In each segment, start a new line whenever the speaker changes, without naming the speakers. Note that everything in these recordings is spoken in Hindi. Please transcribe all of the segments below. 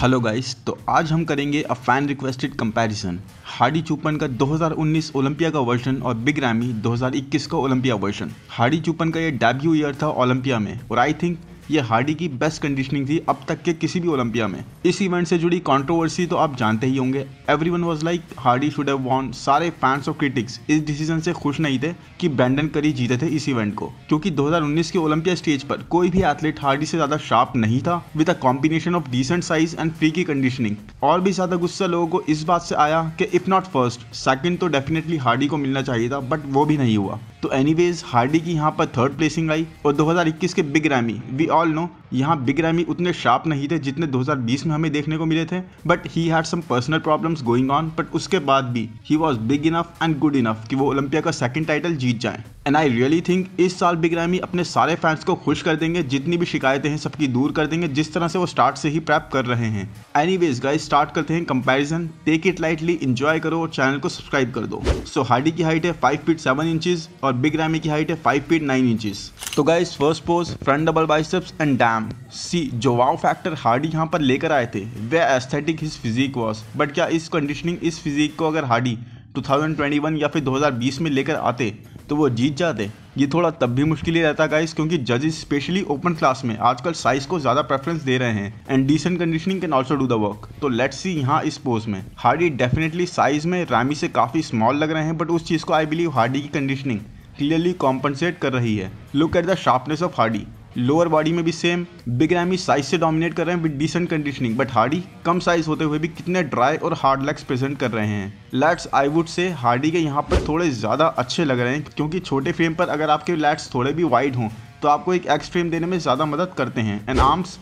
हेलो गाइस तो आज हम करेंगे a fan requested comparison Hardy Chupan का 2019 ओलंपिया का वर्जन और बिग रैमी 2021 का ओलंपिया वर्जन हार्डी चुपन का ये डेब्यू ईयर था ओलंपिया में और आई थिंक ये हार्डी की बेस्ट कंडीशनिंग थी अब तक के किसी भी ओलंपिया में इस इवेंट से जुड़ी कंट्रोवर्सी तो आप जानते ही होंगे everyone was like Hardy should have won सारे फैंस और क्रिटिक्स इस डिसीजन से खुश नहीं थे कि बैंडन करी जीते थे इस इवेंट को क्योंकि 2019 के ओलंपिया स्टेज पर कोई भी एथलीट हार्डी से ज्यादा शार्प नहीं था with a combination of decent size and free की कंडीशनिंग और भी ज्यादा गुस्सा लोगों को इस बात से आया कि इफ नॉट फर्स्ट सेकंड तो डेफिनेटली हार्डी को मिलना चाहिए था बट वो भी नहीं हुआ तो एनीवेज हार्डी की यहाँ पर थर्ड प्लेसिंग आई और 2021 के Big Ramy we all know यहाँ बिग रैमी उतने शार्प नहीं थे जितने 2020 में हमें देखने को मिले थे but he had some personal problems going on but उसके बाद भी he was big enough and good enough कि वो ओलंपिया का सेकंड टाइटल जीत जाए एंड आई रियली थिंक इस साल बिग रैमी अपने सारे फैंस को खुश कर देंगे जितनी भी शिकायतें हैं सबकी दूर कर देंगे जिस तरह से वो स्टार्ट से ही प्रैप कर रहे हैं एनी वेज गाइज स्टार्ट करते हैं comparison take it lightly enjoy करो और चैनल को सब्सक्राइब कर दो सो so, हार्डी की हाइट है फाइव फीट सेवन इंचज और बिग रैमी की हाइट है फाइव फीट नाइन इंचज तो guys first pose front double biceps and damn man see जो वाव फैक्टर हार्डी यहाँ पर लेकर आए थे way aesthetic his physique was but क्या इस कंडीशनिंग इस फिजिक को अगर हार्डी 2021 या फिर 2020 में लेकर आते तो वो जीत जाते ये थोड़ा तब भी मुश्किल ही रहता गाइस क्योंकि जजेस स्पेशली ओपन क्लास में आजकल साइज को ज़्यादा प्रेफरेंस दे रहे हैं and decent conditioning can also do the work तो लेट्स सी यहाँ इस पोज में हार्डी डेफिनेटली साइज में रामी से काफ़ी स्मॉल लग रहे हैं बट उस चीज़ को आई बिलीव हार्डी की कंडीशनिंग क्लियरली कॉम्पनसेट कर रही है look at the sharpness of Hardy lower body में भी सेम बिग रैमी साइज से डोमिनेट कर रहे हैं with decent conditioning but Hardy कम साइज होते हुए भी कितने ड्राई और हार्ड लेग्स प्रेजेंट कर रहे हैं let's I would say Hardy के यहाँ पर थोड़े ज़्यादा अच्छे लग रहे हैं क्योंकि छोटे फ्रेम पर अगर आपके लैट्स थोड़े भी वाइड हों तो आपको एक एक्स फ्रेम देने में ज़्यादा मदद करते हैं and arms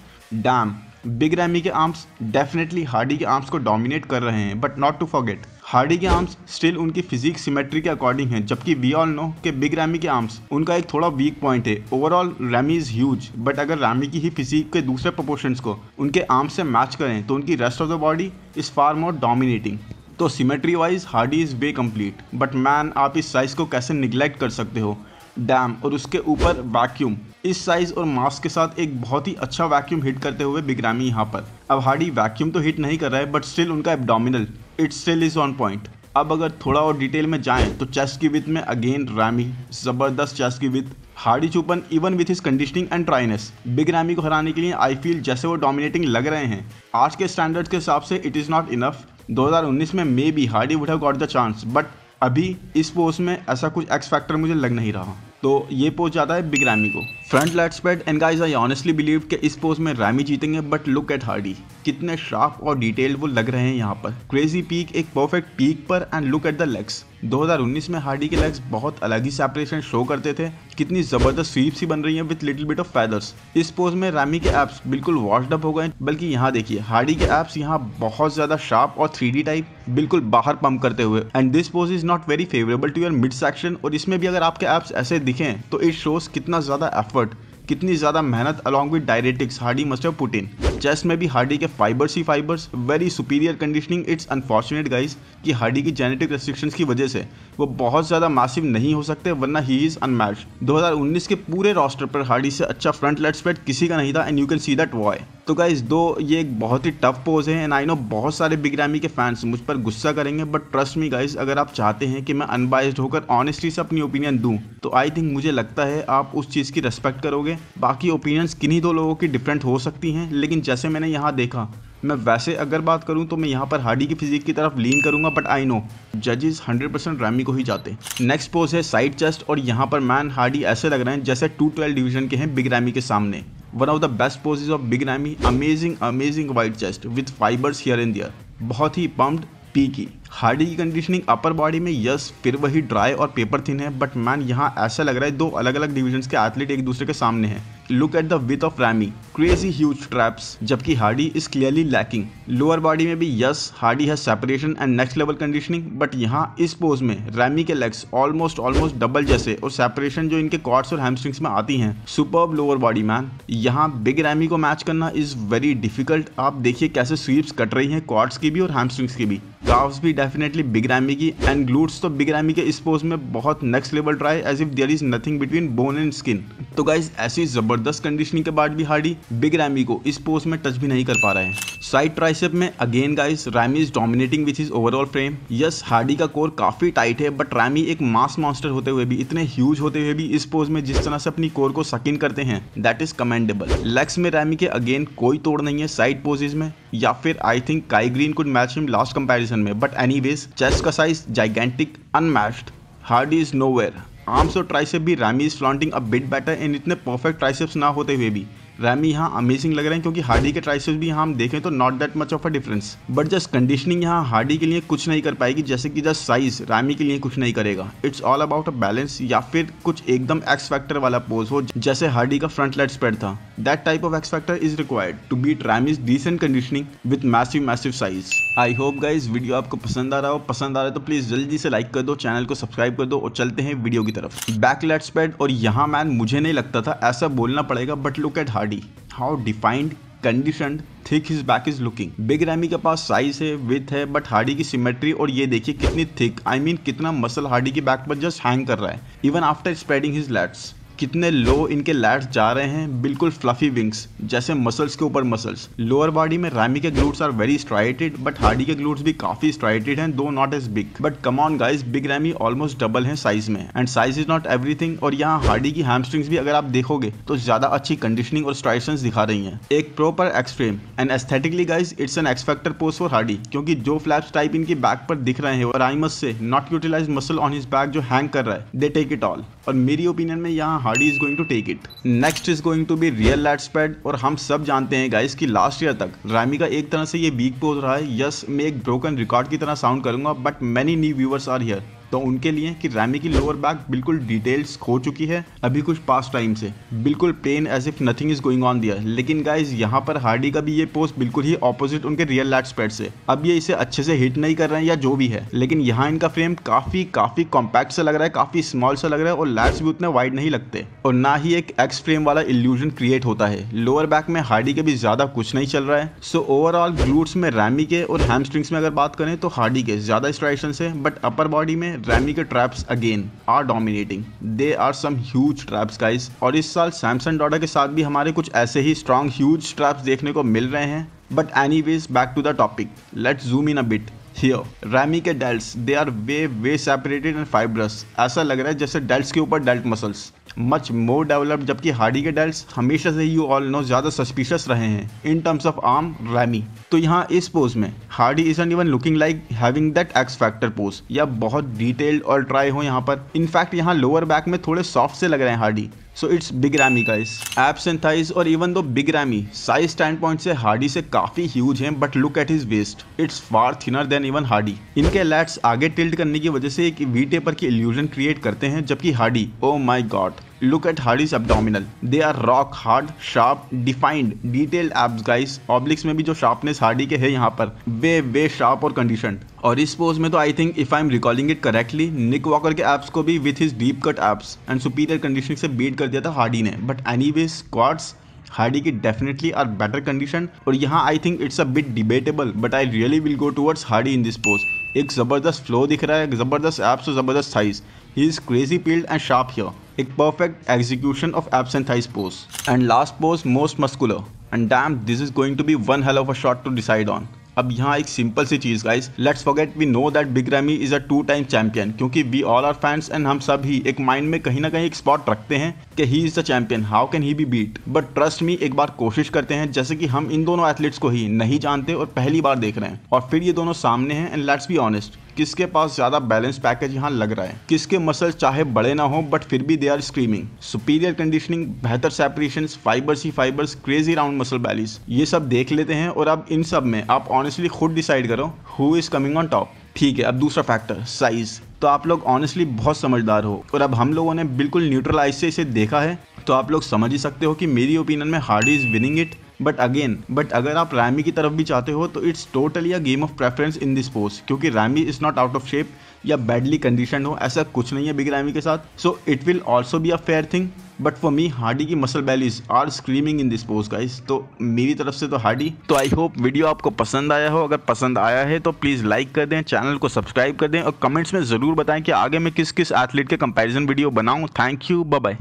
damn Big Ramy के आर्म्स डेफिनेटली हार्डी के आर्म्स को डोमिनेट कर रहे हैं but not to forget Hardy के आर्म्स स्टिल उनकी फिजिक सिमेट्री के अकॉर्डिंग है जबकि वी ऑल नो के बिग रैमी के आर्म्स उनका एक थोड़ा वीक पॉइंट है overall Ramy is huge but अगर रैमी की ही फिजिक के दूसरे प्रोपोर्शन को उनके आर्म्स से मैच करें तो उनकी rest of the body is far more dominating तो symmetry wise Hardy is way complete but man आप इस साइज को कैसे निग्लेक्ट कर सकते हो डैम और उसके ऊपर वैक्यूम इस साइज और मास के साथ एक बहुत ही अच्छा वैक्यूम हिट करते हुए रैमी यहाँ पर अब हार्डी वैक्यूम तो हिट नहीं कर रहा है बट स्टिल उनका abdominal it still is on point अब अगर थोड़ा और डिटेल में जाएं तो चेस्ट की विथ में अगेन रामी ज़बरदस्त चेस्ट की with Hardy Chupan even with his conditioning and dryness Big Ramy को हराने के लिए आई फील जैसे वो डोमिनेटिंग लग रहे हैं आज के स्टैंडर्ड्स के हिसाब से इट इज़ नॉट इनफ 2019 में maybe Hardy would have got the chance but अभी इस पोस्ट में ऐसा कुछ एक्स फैक्टर मुझे लग नहीं रहा तो ये पोस्ट जाता है बिग रैमी को front lats spread and guys I honestly believe कि इस पोस्ट में रैमी जीतेंगे बट लुक एट हार्डी कितने शार्प और डिटेल वो लग रहे हैं यहाँ पर क्रेजी पीक एक परफेक्ट पीक पर and look at the legs 2019 में हार्डी के लेग्स बहुत अलग ही सेपरेशन शो करते थे कितनी जबरदस्त स्वीप सी बन रही है with little bit of feathers इस पोज में रामी के एप्स बिल्कुल वॉश्ड अप हो गए बल्कि यहाँ देखिए हार्डी के एप्स यहाँ बहुत ज्यादा शार्प और थ्री टाइप बिल्कुल बाहर पंप करते हुए and this pose is not very favourable to your mid section और इसमें भी अगर आपके एप्स ऐसे दिखें तो इट शोज कितना ज्यादा एफर्ट कितनी ज़्यादा मेहनत along with diuretics Hardy must have put in में भी हार्डी के फाइबर्स ही fibres very superior conditioning it's unfortunate guys कि हार्डी की जेनेटिक रेस्ट्रिक्शंस की वजह से वो बहुत ज़्यादा मासिव नहीं हो सकते वरना ही इज़ अनमैच 2019 के पूरे रोस्टर पर हार्डी से अच्छा फ्रंट लेट स्पेट किसी का नहीं था and you can see that way तो गाइज दो ये एक बहुत ही टफ पोज है एंड आई नो बहुत सारे बिग रैमी के फैंस मुझ पर गुस्सा करेंगे बट ट्रस्ट मी गाइज अगर आप चाहते हैं कि मैं अनबाइज होकर ऑनेस्टली से अपनी ओपिनियन दूं तो आई थिंक मुझे लगता है आप उस चीज़ की रेस्पेक्ट करोगे बाकी ओपिनियंस किन्हीं दो लोगों की डिफरेंट हो सकती हैं लेकिन जैसे मैंने यहाँ देखा मैं वैसे अगर बात करूं तो मैं यहाँ पर हार्डी की फिजिक की तरफ लीन करूंगा बट आई नो जजेस 100% परसेंट रैमी को ही जाते नेक्स्ट पोज है साइड चेस्ट और यहाँ पर मैन हार्डी ऐसे लग रहे हैं जैसे टू ट्वेल्व डिवीजन के हैं बिग रैमी के सामने one of the best poses of Big Ramy amazing amazing wide chest with fibres here and there बहुत ही पम्प्ड पी की हार्डी की कंडीशनिंग अपर बॉडी में यस फिर वही ड्राई और पेपर थिन है बट मैन यहाँ ऐसा लग रहा है दो अलग अलग डिविजन्स के एथलीट एक दूसरे के सामने हैं look at the width of Ramy crazy huge traps जबकि Hardy is clearly lacking lower body में भी yes Hardy has separation and next level conditioning but यहाँ इस पोज में रैमी के लेग्स ऑलमोस्ट ऑलमोस्ट डबल जैसे और सेपरेशन जो इनके कॉर्ड्स और हैमस्ट्रिंग्स में आती हैं सुपर लोअर बॉडी मैन यहाँ बिग रैमी को मैच करना इज वेरी डिफिकल्ट आप देखिए कैसे स्वीप्स कट रही हैं कॉर्ड्स की भी और हैमस्ट्रिंग्स की भी ग्राफ्स भी डेफिनेटली बिग रैमी की एंड ग्लूट्स तो बिग रैमी के इस पोज में बहुत next level dry as if there is nothing between bone and skin तो गाइज ऐसी जबरदस्त कंडीशनिंग के बाद भी हार्डी बिग रैमी को इस पोज में टच भी नहीं कर पा रहे हैं साइड ट्राइसेप में again guys Ramy is dominating which is overall frame yes Hardy का कोर काफी टाइट है बट रैमी एक मास मास्टर होते हुए भी इतने ह्यूज होते हुए भी इस पोज में जिस तरह से अपनी कोर को सकिन करते हैं दैट इज कमेंडेबल लेग्स में रैमी के अगेन कोई तोड़ नहीं है साइड पोजेज में या फिर I think Kai Greene could match him last comparison competition में बट एनी वेज चेस्ट का size gigantic unmatched Hardy is nowhere arms और ट्राइसेप भी Ramy is flaunting a bit better in इतने परफेक्ट ट्राइसेप्स ना होते हुए भी रैमी यहाँ अमेजिंग लग रहे हैं क्योंकि हार्डी के ट्राइसेस भी यहाँ हम देखें तो not that much of a difference but just conditioning यहाँ हार्डी के लिए कुछ नहीं कर पाएगी जैसे कि जस्ट साइज रैमी के लिए कुछ नहीं करेगा it's all about a balance या फिर कुछ एकदम एक्स फैक्टर वाला पोज हो जैसे हार्डी का फ्रंट लेट स्प्रेड था that type of X factor is required to beat Ramy's decent conditioning with massive massive size I hope guys video आपको पसंद आ रहा हो पसंद आ रहा है तो प्लीज जल्दी से लाइक कर दो चैनल को सब्सक्राइब कर दो और चलते हैं वीडियो की तरफ बैक लेट स्पेड और यहाँ मैन मुझे नहीं लगता था ऐसा बोलना पड़ेगा but look at Hardy body how defined condition thick his back is looking big Ramy के पास साइज है विथ है बट हार्डी की सिमेट्री और ये देखिए कितनी thick I I mean mean, कितना मसल हार्डी की बैक पर जस्ट हैंग कर रहा है even after spreading his lats कितने लो इनके लैट्स जा रहे हैं बिल्कुल फ्लफी विंग्स जैसे मसल्स के ऊपर मसल्स लोअर बॉडी में रामी के glutes are very striated but Hardy के ग्लूट्स भी काफी स्ट्राइटेड हैं though not as big but come on guys big Ramy almost double है साइज में and size is not everything और यहाँ हार्डी की हैमस्ट्रिंग्स भी अगर आप देखोगे तो ज्यादा अच्छी कंडीशनिंग और स्ट्राइशन दिखा रही है एक proper extreme and aesthetically guys it's an X factor pose for Hardy क्योंकि जो फ्लैप्स टाइप इनकी बैक पर दिख रहे हैं और I must say not utilise muscle on his back जो हैंग कर रहा है दे टेक इट ऑल और मेरी ओपिनियन में यहाँ Hardy is going to take it next is going to be rear lats spread और हम सब जानते हैं गाइस कि लास्ट ईयर तक रामी का एक तरह से ये वीक पोज रहा है यस मैं एक ब्रोकन रिकॉर्ड की तरह साउंड करूंगा but many new viewers are here तो उनके लिए कि रैमी की लोअर बैक बिल्कुल डिटेल्स खो चुकी है अभी कुछ पास टाइम से बिल्कुल plain as if nothing is going on दिया लेकिन गाइज यहाँ पर हार्डी का भी ये पोस्ट बिल्कुल ही ऑपोजिट उनके रियल लैक्स पेड से अब ये इसे अच्छे से हिट नहीं कर रहे हैं या जो भी है लेकिन यहाँ इनका फ्रेम काफी काफी कॉम्पैक्ट सा लग रहा है काफी स्मॉल सा लग रहा है और लैक्स भी उतने वाइड नहीं लगते और ना ही एक एक्स फ्रेम वाला इल्यूजन क्रिएट होता है लोअर बैक में हार्डी के भी ज्यादा कुछ नहीं चल रहा है सो ओवरऑल ग्लूट्स में रैमी के और हैमस्ट्रिंग्स में अगर बात करें तो हार्डी के ज्यादा स्ट्राइशन है बट अपर बॉडी में रेमी के traps again are dominating they are some huge traps guys और इस साल सैमसंग डॉडा के साथ भी हमारे कुछ ऐसे ही स्ट्रॉन्ग ह्यूज ट्रैप्स देखने को मिल रहे हैं but any ways back to the topic let zoom in a bit here Ramy के delts they are way way separated and fibrous ऐसा लग रहा है जैसे डेल्ट के ऊपर delt muscles much more developed जबकि हार्डी के डायल्स हमेशा से यू ऑल नो ज़्यादा सस्पिशियस रहे हैं in terms of arm Ramy तो यहाँ इस पोज में Hardy is and even looking like having that X factor pose या बहुत डिटेल्ड और ट्राई हो यहाँ पर इनफैक्ट यहाँ लोअर बैक में थोड़े सॉफ्ट से लग रहे हैं Hardy so it's big Ramy का इस और even though big Ramy size standpoint से हार्डी से काफी ह्यूज हैं but look at his waist it's far thinner than even Hardy इनके लैट्स आगे टिल्ट करने की वजह से एक वी टेपर की इल्यूजन क्रिएट करते हैं जबकि Hardy oh my God Look at Hardy's abdominal. They are rock hard, sharp, defined, detailed abs guys. Obliques में भी जो sharpness Hardy के है यहाँ पर वे वे sharp और conditioned. और इस पोज में तो I think if I am recalling it correctly Nick Walker के एप्स को भी with his deep cut abs and superior condition से बीट कर दिया था हार्डी ने but any way quads Hardy की डेफिनेटली आर बेटर कंडीशन और यहाँ I think it's a bit debatable but I really will go towards Hardy in this pose एक ज़बरदस्त फ्लो दिख रहा है ज़बरदस्त एप्स और ज़बरदस्त size he is crazy peeled and sharp here एक perfect execution of absent thighs pose. And last pose most muscular. And damn this is going to be one hell of a shot to decide on. अब यहाँ एक सिंपल सी चीज़ guys let's forget we know that big Ramy is a two time champion क्योंकि we all are fans and हम सब ही एक माइंड में कहीं ना कहीं एक स्पॉट रखते हैं कि he is the champion how can he be beat but trust me एक बार कोशिश करते हैं जैसे कि हम इन दोनों एथलीट्स को ही नहीं जानते और पहली बार देख रहे हैं और फिर ये दोनों सामने हैं एंड लेट्स बी ऑनेस्ट किसके पास ज्यादा बैलेंस पैकेज यहाँ लग रहा है किसके मसल चाहे बड़े ना हो बट फिर भी they are screaming superior conditioning बेहतर सेपरेशन फाइबर्स ही fibres crazy round muscle balance ये सब देख लेते हैं और अब इन सब में आप ऑनेस्टली खुद डिसाइड करो who is coming on top ठीक है अब दूसरा फैक्टर साइज तो आप लोग ऑनेस्टली बहुत समझदार हो और अब हम लोगों ने बिल्कुल न्यूट्रलाइज से इसे देखा है तो आप लोग समझ ही सकते हो कि मेरी ओपिनियन में Hardy is winning it but again but अगर आप रैमी की तरफ भी चाहते हो तो it's totally a game of preference in this pose क्योंकि Ramy is not out of shape या बैडली कंडीशन हो ऐसा कुछ नहीं है बिग रैमी के साथ so it will also be a fair thing but for me Hardy की muscle bellies are screaming in this pose guys तो मेरी तरफ से तो हार्डी तो आई होप वीडियो आपको पसंद आया हो अगर पसंद आया है तो प्लीज़ लाइक कर दें चैनल को सब्सक्राइब कर दें और कमेंट्स में ज़रूर बताएं कि आगे मैं किस किस एथलीट के कंपेरिजन वीडियो बनाऊँ थैंक यू बाय